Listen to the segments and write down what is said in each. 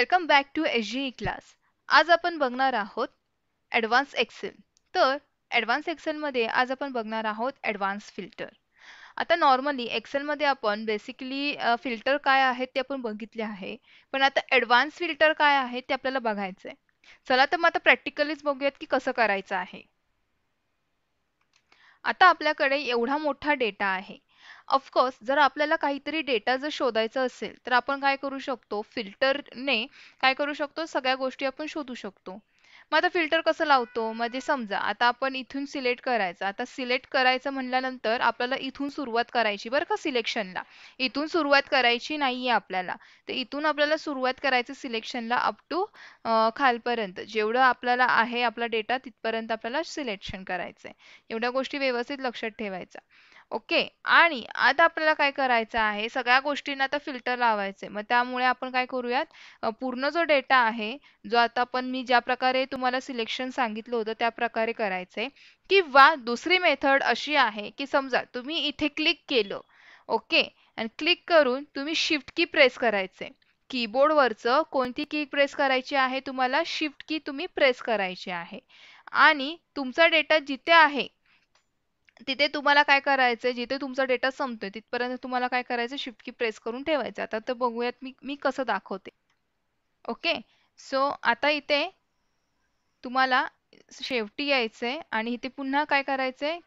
welcome back to S G E class आज आपण बघणार आहोत ॲडव्हान्स एक्सेल तर ॲडव्हान्स एक्सेलमध्ये आज आपण बघणार आहोत ॲडव्हान्स फिल्टर आता नॉर्मली एक्सेलमध्ये आपण बेसिकली फिल्टर काय आहेत ते आपण बघितले आहे पण आता ॲडव्हान्स फिल्टर काय आहे ते आपल्याला बघायचं आहे चला तर मग आता प्रॅक्टिकलीच बघूयात की कसं करायचं आहे आता आपल्याकडे एवढा मोठा डेटा आहे ऑफकोर्स जर आपल्याला काहीतरी डेटा जर शोधायचा असेल तर आपण काय करू शकतो फिल्टरने काय करू शकतो सगळ्या गोष्टी आपण शोधू शकतो मग आता फिल्टर कसं लावतो म्हणजे समजा आता आपण इथून सिलेक्ट करायचं आता सिलेक्ट करायचं म्हणल्यानंतर आपल्याला इथून सुरुवात करायची बरं का सिलेक्शनला इथून सुरुवात करायची नाही आहे आपल्याला तर इथून आपल्याला सुरुवात करायचं सिलेक्शनला अप टू खालपर्यंत जेवढं आपल्याला आहे आपला डेटा तिथपर्यंत आपल्याला सिलेक्शन करायचं आहे एवढ्या गोष्टी व्यवस्थित लक्षात ठेवायच्या ओके आणि आता आपल्याला काय करायचं आहे सगळ्या गोष्टींना आता फिल्टर लावायचे मग त्यामुळे आपण काय करूयात पूर्ण जो डेटा आहे जो आता आपण मी ज्या प्रकारे तुम्हाला सिलेक्शन सांगितलं होतं त्या प्रकारे करायचंय किंवा दुसरी मेथड अशी आहे की समजा तुम्ही इथे क्लिक केलं ओके आणि क्लिक करून तुम्ही शिफ्ट की प्रेस करायचे कीबोर्डवरचं कोणती की प्रेस करायची आहे तुम्हाला शिफ्ट की तुम्ही प्रेस करायची आहे आणि तुमचा डेटा जिथे आहे तिथे तुम्हाला काय करायचंय जिथे तुमचा डेटा संपतोय तिथपर्यंत तुम्हाला काय करायचं शिफ्ट की प्रेस करून ठेवायचं आता तर बघूयात मी मी कसं दाखवते ओके सो आता इथे तुम्हाला शेवटी यायचंय आणि इथे पुन्हा काय करायचंय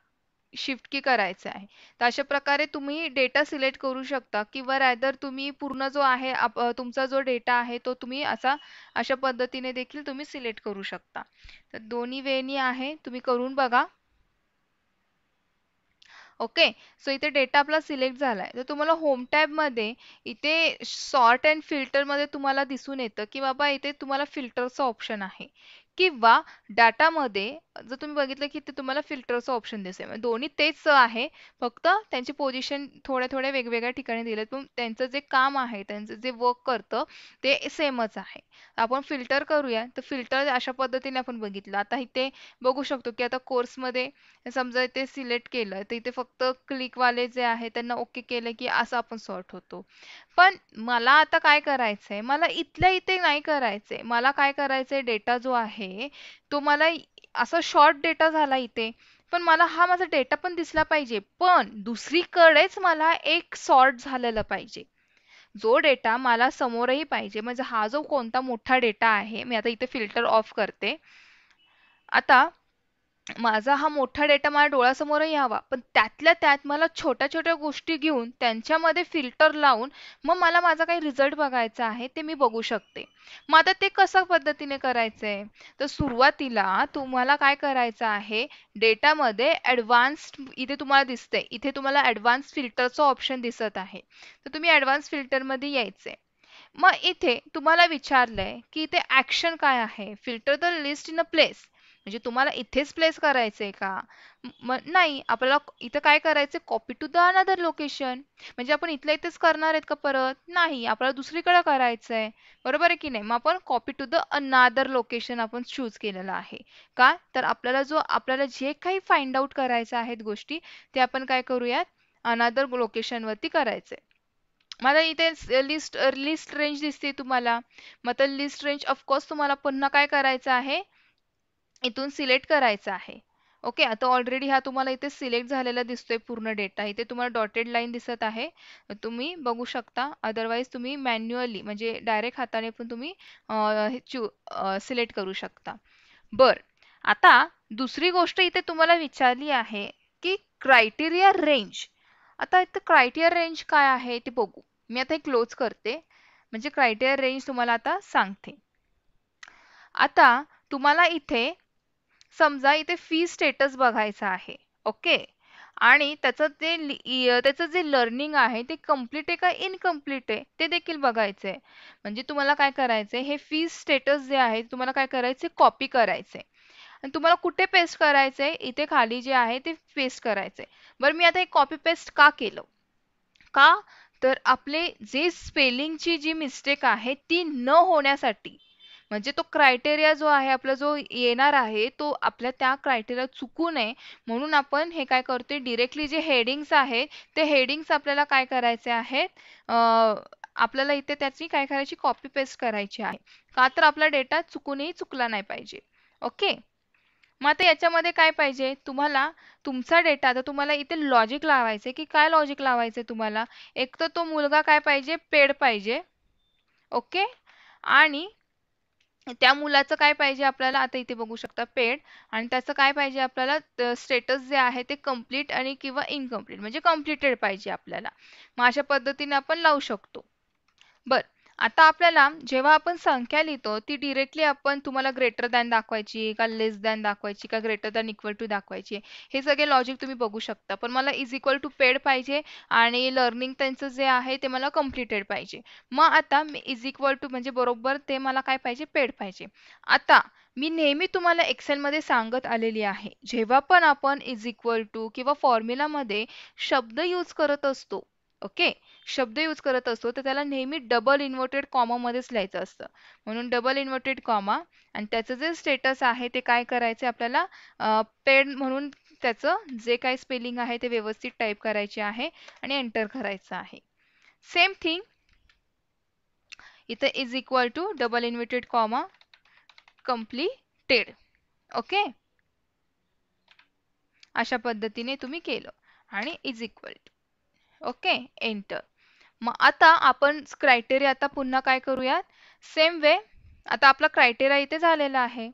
शिफ्ट की करायचं आहे तर अशा प्रकारे तुम्ही डेटा सिलेक्ट करू शकता किंवा रायदर तुम्ही पूर्ण जो आहे तुमचा जो डेटा आहे तो तुम्ही असा अशा पद्धतीने देखील तुम्ही सिलेक्ट करू शकता तर दोन्ही वेनी आहे तुम्ही करून बघा ओके सो इथे डेटा आपला सिलेक्ट झाला आहे तर तुम्हाला होम मध्ये इथे सॉर्ट अँड फिल्टरमध्ये तुम्हाला दिसून येतं की बाबा इथे तुम्हाला फिल्टरचं ऑप्शन आहे किंवा डाटामध्ये जर तुम्ही बघितलं की ते तुम्हाला फिल्टरचं ऑप्शन दिसेल म्हणजे दोन्ही तेच आहे फक्त त्यांची पोझिशन थोड्या थोड्या वेगवेगळ्या ठिकाणी दिलेत पण त्यांचं जे काम आहे त्यांचं जे वर्क करतं ते सेमच आहे आपण फिल्टर करूया तर फिल्टर अशा पद्धतीने आपण बघितलं आता इथे बघू शकतो की आता कोर्समध्ये समजा इथे सिलेक्ट केलं तर इथे फक्त क्लिकवाले जे आहे त्यांना ओके केलं की असं आपण सॉर्ट होतो पण मला आता काय करायचंय मला इथल्या इथे नाही करायचंय मला काय करायचंय डेटा जो आहे तो मला असा शॉर्ट डेटा झाला इथे पण मला हा माझा डेटा पण दिसला पाहिजे पण दुसरीकडेच मला एक सॉर्ट झालेलं पाहिजे जो डेटा मला समोरही पाहिजे म्हणजे हा जो कोणता मोठा डेटा आहे मी आता इथे फिल्टर ऑफ करते आता माझा हा मोठा डेटा माझ्या डोळ्यासमोर यावा पण त्यातल्या त्यात मला छोट्या छोट्या गोष्टी घेऊन त्यांच्यामध्ये फिल्टर लावून मग मला माझा काही रिझल्ट बघायचा आहे ते मी बघू शकते मग आता ते कसं पद्धतीने करायचं आहे तर सुरुवातीला तुम्हाला काय करायचं आहे डेटामध्ये ऍडव्हान्स इथे तुम्हाला दिसते इथे तुम्हाला ॲडव्हान्स फिल्टरचं ऑप्शन दिसत आहे तर तुम्ही ॲडव्हान्स फिल्टरमध्ये यायचं मग इथे तुम्हाला विचारलंय की इथे ॲक्शन काय आहे filter the list in a place म्हणजे तुम्हाला इथेच प्लेस करायचंय का मग नाही आपल्याला इथं काय करायचंय copy to the another location म्हणजे आपण इथल्या इथेच करणार आहेत का परत नाही आपल्याला दुसरीकडे करायचंय आहे बरोबर आहे की नाही मग आपण copy to the another location आपण चूज केलेलं आहे का तर आपल्याला जो आपल्याला जे काही फाइंड आउट करायचं आहेत गोष्टी ते आपण काय करूयात अनादर लोकेशनवरती करायचंय मला इथे लिस्ट लिस्ट रेंज दिसते तुम्हाला मग तर लिस्ट रेंज ऑफकोर्स तुम्हाला पुन्हा काय करायचं आहे इथून सिलेक्ट करायचा आहे ओके आता ऑलरेडी हा तुम्हाला इथे सिलेक्ट झालेला दिसतोय पूर्ण डेटा इथे तुम्हाला डॉटेड लाईन दिसत आहे तुम्ही बघू शकता अदरवाईज तुम्ही मॅन्युअली म्हणजे डायरेक्ट हाताने पण तुम्ही चू सिलेक्ट करू शकता बर आता दुसरी गोष्ट इथे तुम्हाला विचारली आहे की क्रायटेरिया रेंज आता इथं क्रायटेरिया रेंज काय आहे ते बघू मी आता हे क्लोज करते म्हणजे क्रायटेरिया रेंज तुम्हाला आता सांगते आता तुम्हाला इथे समजा इथे फी स्टेटस बघायचा आहे ओके आणि त्याचं ते त्याचं जे लर्निंग आहे ते कम्प्लीट आहे का इनकम्प्लीट आहे ते देखील बघायचं आहे म्हणजे तुम्हाला काय करायचंय हे फी स्टेटस जे आहे तुम्हाला काय करायचे कॉपी करायचे आणि तुम्हाला कुठे पेस्ट करायचे इथे खाली जे आहे ते पेस्ट करायचे बरं मी आता हे कॉपी पेस्ट का केलं का तर आपले जे स्पेलिंगची जी मिस्टेक आहे ती न होण्यासाठी म्हणजे तो क्रायटेरिया जो आहे आपला जो येणार आहे तो आपल्या त्या क्रायटेरिया चुकू नये म्हणून आपण हे काय करतोय डिरेक्टली जे हेडिंग्स आहेत ते हेडिंग्स आपल्याला काय करायचे आहेत आपल्याला इथे त्याची काय करायची कॉपी पेस्ट करायची आहे का तर आपला डेटा चुकूनही चुकला नाही पाहिजे ओके मग आता याच्यामध्ये काय पाहिजे तुम्हाला तुमचा डेटा आता तुम्हाला इथे लॉजिक लावायचं की काय लॉजिक लावायचे तुम्हाला एक तर तो मुलगा काय पाहिजे पेड पाहिजे ओके आणि त्या मुलाचं काय पाहिजे आपल्याला आता इथे बघू शकता पेड आणि त्याचं काय पाहिजे आपल्याला स्टेटस जे आहे ते कम्प्लीट आणि किंवा इनकम्प्लीट म्हणजे कम्प्लिटेड पाहिजे आपल्याला मग अशा पद्धतीने आपण लावू शकतो बर आता आपल्याला जेव्हा आपण संख्या लिहितो ती डिरेक्टली आपण तुम्हाला ग्रेटर दॅन दाखवायची का लेस दॅन दाखवायची का ग्रेटर दॅन इक्वल टू दाखवायची हे सगळे लॉजिक तुम्ही बघू शकता पण मला इज इक्वल टू पेड पाहिजे आणि लर्निंग त्यांचं जे आहे ते मला कम्प्लिटेड पाहिजे मग आता मी इज इक्वल टू म्हणजे बरोबर ते मला काय पाहिजे पेड पाहिजे आता मी नेहमी तुम्हाला एक्सेलमध्ये सांगत आलेली आहे जेव्हा पण आपण इज इक्वल टू किंवा फॉर्म्युलामध्ये शब्द यूज करत असतो ओके शब्द यूज करत असतो तर त्याला नेहमी डबल इन्व्हर्टेड कॉमामध्येच लिहायचं असतं म्हणून डबल इन्व्हर्टेड कॉमा आणि त्याचं जे स्टेटस आहे ते काय करायचं आपल्याला पेड म्हणून त्याचं जे काय स्पेलिंग आहे ते व्यवस्थित टाईप करायचे आहे आणि एंटर करायचं आहे सेम थिंग इथं is equal to double inverted comma completed okay अशा पद्धतीने तुम्ही केलं आणि is equal to okay enter मग आता आपण क्रायटेरिया आता पुन्हा काय करूयात सेम वे आता आपला क्रायटेरिया इथे झालेला आहे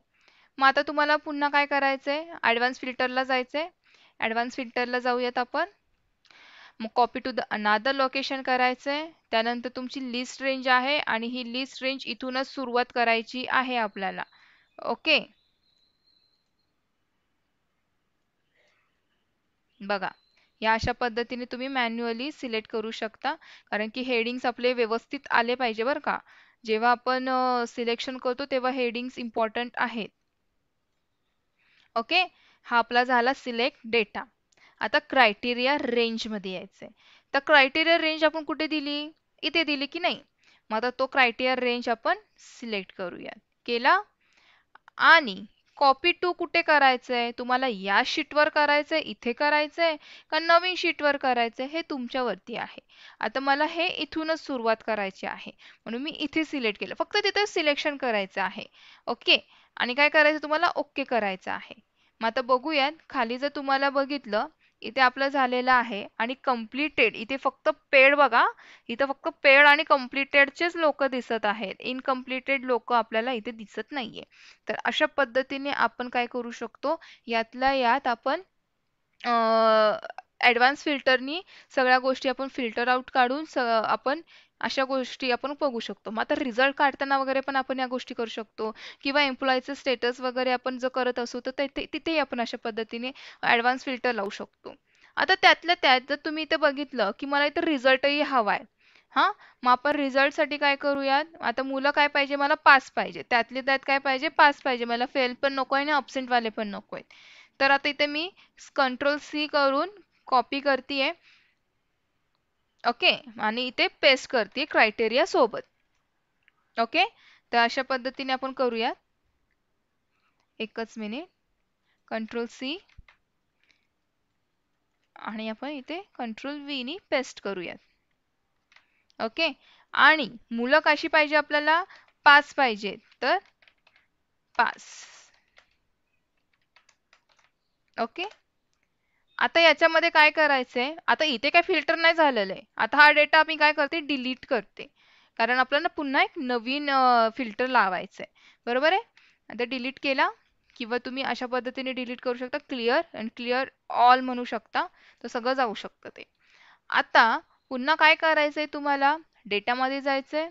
मग आता तुम्हाला पुन्हा काय करायचं आहे ॲडव्हान्स फिल्टरला जायचं आहे ॲडव्हान्स फिल्टरला जाऊयात आपण मग copy to the another location करायचं आहे त्यानंतर तुमची लिस्ट रेंज आहे आणि ही लिस्ट रेंज इथूनच सुरुवात करायची आहे आपल्याला ओके बघा या अशा पद्धतीने तुम्ही मॅन्युअली सिलेक्ट करू शकता कारण की हेडिंग्स आपले व्यवस्थित आले पाहिजे बरं का जेव्हा आपण सिलेक्शन करतो तेव्हा हेडिंग्स इम्पॉर्टंट आहेत ओके हा आपला झाला सिलेक्ट डेटा आता क्रायटेरिया रेंजमध्ये यायचं आहे तर क्रायटेरिया रेंज आपण कुठे दिली इथे दिली की नाही मग आता तो क्रायटेरिया रेंज आपण सिलेक्ट करूयात केला आणि कॉपी टू कुठे करायचं आहे तुम्हाला या शीटवर आहे इथे करायचं आहे का नवीन शीटवर आहे हे तुमच्यावरती आहे आता मला हे इथूनच सुरुवात करायची आहे म्हणून मी इथे सिलेक्ट केलं फक्त तिथे सिलेक्शन करायचं आहे ओके आणि काय करायचं तुम्हाला ओके करायचं आहे मग आता बघूयात खाली जर तुम्हाला बघितलं इथे आपलं झालेलं आहे आणि कम्प्लिटेड इथे फक्त पेड बघा इथं फक्त पेड आणि कम्प्लिटेडचेच लोक दिसत आहेत इनकम्प्लिटेड लोक आपल्याला इथे दिसत नाहीये तर अशा पद्धतीने आपण काय करू शकतो यातल्या यात आपण ॲडव्हान्स फिल्टरनी सगळ्या गोष्टी आपण फिल्टर आउट काढून स आपण अशा गोष्टी आपण बघू शकतो मग आता रिझल्ट काढताना वगैरे पण आपण या गोष्टी करू शकतो किंवा एम्प्लॉईचं स्टेटस वगैरे आपण जर करत असू तर तिथेही आपण अशा पद्धतीने ॲडव्हान्स फिल्टर लावू शकतो आता त्यातल्या त्यात जर तुम्ही इथे बघितलं की मला इथं रिझल्टही हवा आहे हां मग आपण रिझल्टसाठी काय करूयात आता मुलं काय पाहिजे मला पास पाहिजे त्यातले त्यात काय पाहिजे पास पाहिजे मला फेल पण नको आहे आणि वाले पण नको आहेत तर आता इथे मी कंट्रोल सी करून कॉपी करते ओके आणि इथे पेस्ट करते क्रायटेरिया सोबत ओके तर अशा पद्धतीने आपण करूया एकच मिनिट कंट्रोल सी आणि आपण इथे कंट्रोल व्हीनी पेस्ट करूयात ओके आणि मुलं कशी पाहिजे आपल्याला पाच पाहिजे तर पाच ओके आता याच्यामध्ये काय करायचंय आता इथे काय फिल्टर नाही झालेलं आहे आता हा डेटा मी काय करते डिलीट करते कारण आपल्याला पुन्हा एक नवीन फिल्टर लावायचंय आहे बरोबर आहे आता डिलीट केला किंवा तुम्ही अशा पद्धतीने डिलीट करू शकता क्लिअर अँड क्लिअर ऑल म्हणू शकता तर सगळं जाऊ शकतं ते आता पुन्हा काय करायचंय तुम्हाला डेटामध्ये जायचंय आहे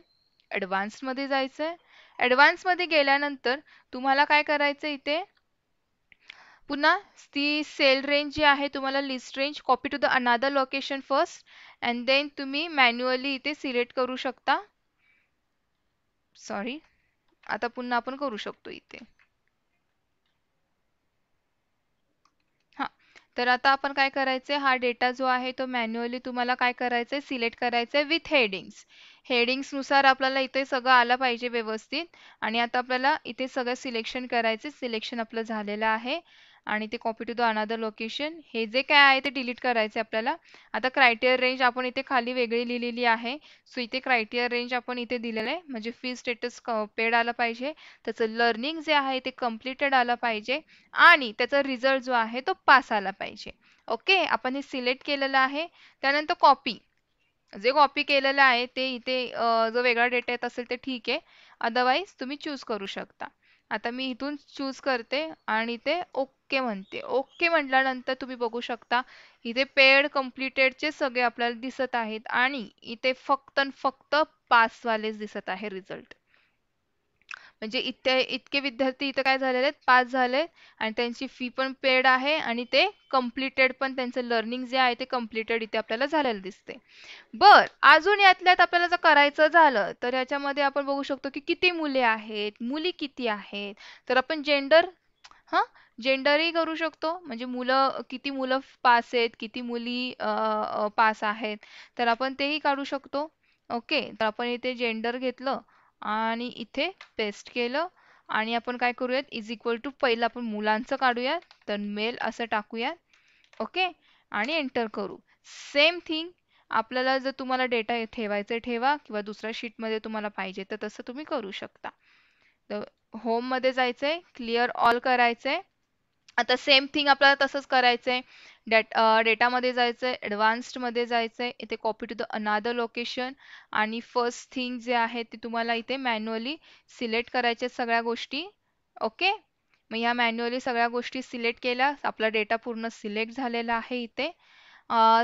ॲडव्हान्समध्ये जायचं आहे ॲडव्हान्समध्ये गेल्यानंतर तुम्हाला काय करायचं इथे पुन्हा ती सेल रेंज जी आहे तुम्हाला list range copy to the another location first and then तुम्ही मॅन्युअली इथे सिलेक्ट करू शकता सॉरी आता पुन्हा आपण करू शकतो इथे हां तर आता आपण काय करायचंय हा डेटा जो आहे तो मॅन्युअली तुम्हाला काय करायचंय सिलेक्ट करायचंय विथ हेडिंग्स हेडिंग्सनुसार आपल्याला इथे सगळं आलं पाहिजे व्यवस्थित आणि आता आपल्याला इथे सगळं सिलेक्शन करायचं सिलेक्शन आपलं झालेलं आहे आणि ते copy to the another location हे जे काय आहे ते डिलीट करायचे आपल्याला आता क्रायटेरिया रेंज आपण इथे खाली वेगळी लिहिलेली आहे सो इथे क्रायटेरिया रेंज आपण इथे दिलेलं आहे म्हणजे फी स्टेटस पेड आला पाहिजे त्याचं लर्निंग जे आहे ते कम्प्लिटेड आलं पाहिजे आणि त्याचा रिझल्ट जो आहे तो पास आला पाहिजे ओके आपण हे सिलेक्ट केलेलं आहे त्यानंतर कॉपी जे कॉपी केलेलं आहे ते इथे जो वेगळा डेटा येत असेल ते ठीक आहे अदरवाईज तुम्ही चूज करू शकता आता मी इथून चूज करते आणि ते ओके ओके म्हणते ओके म्हटल्यानंतर तुम्ही बघू शकता इथे पेड चे सगळे आपल्याला दिसत आहेत आणि इथे फक्त फक्त पासवालेच दिसत आहे रिझल्ट म्हणजे इथे इतके विद्यार्थी इथे काय झालेले आहेत पास झाले आणि त्यांची फी पण पेड आहे आणि ते कम्प्लिटेड पण त्यांचं लर्निंग जे आहे ते कम्प्लिटेड इथे आपल्याला झालेलं दिसते बर अजून यातल्यात आपल्याला जर करायचं झालं तर याच्यामध्ये आपण बघू शकतो की किती मुले आहेत मुली किती आहेत तर आपण जेंडर हां जेंडरही करू शकतो म्हणजे मुलं किती मुलं पास आहेत किती मुली पास आहेत तर आपण तेही काढू शकतो ओके तर आपण इथे जेंडर घेतलं आणि इथे पेस्ट केलं आणि आपण काय करूयात इज इक्वल टू पहिलं आपण मुलांचं काढूयात तर मेल असं टाकूयात ओके आणि एंटर करू सेम थिंग आपल्याला जर तुम्हाला डेटा ठेवायचं ठेवा किंवा दुसऱ्या शीटमध्ये तुम्हाला पाहिजे तर तसं तुम्ही करू शकता होम मध्ये जायचंय क्लिअर ऑल करायचंय आता सेम थिंग आपल्याला तसंच करायचंय डेटा डेटामध्ये जायचंय ॲडव्हान्स्डमध्ये जायचंय इथे copy to the another location आणि फर्स्ट थिंग जे आहे ते तुम्हाला इथे मॅन्युअली सिलेक्ट करायचे सगळ्या गोष्टी ओके मग ह्या मॅन्युअली सगळ्या गोष्टी सिलेक्ट केल्या आपला डेटा पूर्ण सिलेक्ट झालेला आहे इथे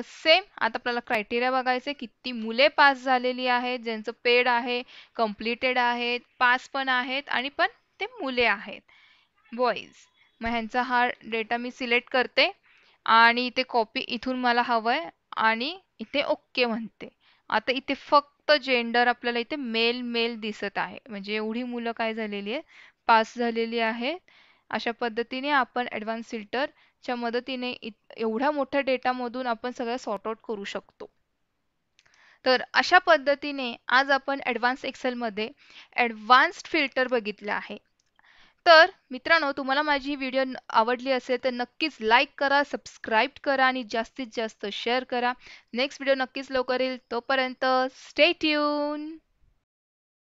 सेम आता आपल्याला क्रायटेरिया बघायचे किती मुले पास झालेली आहेत ज्यांचं पेड आहे कम्प्लिटेड आहेत पास पण आहेत आणि पण ते मुले आहेत बॉईज मग ह्यांचा हा डेटा मी सिलेक्ट करते आणि इथे कॉपी इथून मला हवं आहे आणि इथे ओके म्हणते आता इथे फक्त जेंडर आपल्याला इथे मेल मेल दिसत आहे म्हणजे एवढी मुलं काय झालेली आहेत पास झालेली आहेत अशा पद्धतीने आपण ॲडव्हान्स फिल्टर च्या मदतीने एवढ्या मोठ्या डेटामधून आपण सगळं सॉर्ट आउट करू शकतो तर अशा पद्धतीने आज आपण ॲडव्हान्स एक्सेलमध्ये ॲडव्हान्स्ड फिल्टर बघितलं आहे तर मित्रांनो तुम्हाला माझी व्हिडिओ आवडली असेल तर नक्कीच लाईक करा सबस्क्राईब करा आणि जास्तीत जास्त शेअर करा नेक्स्ट व्हिडिओ नक्कीच लवकर येईल तोपर्यंत स्टे ट्यून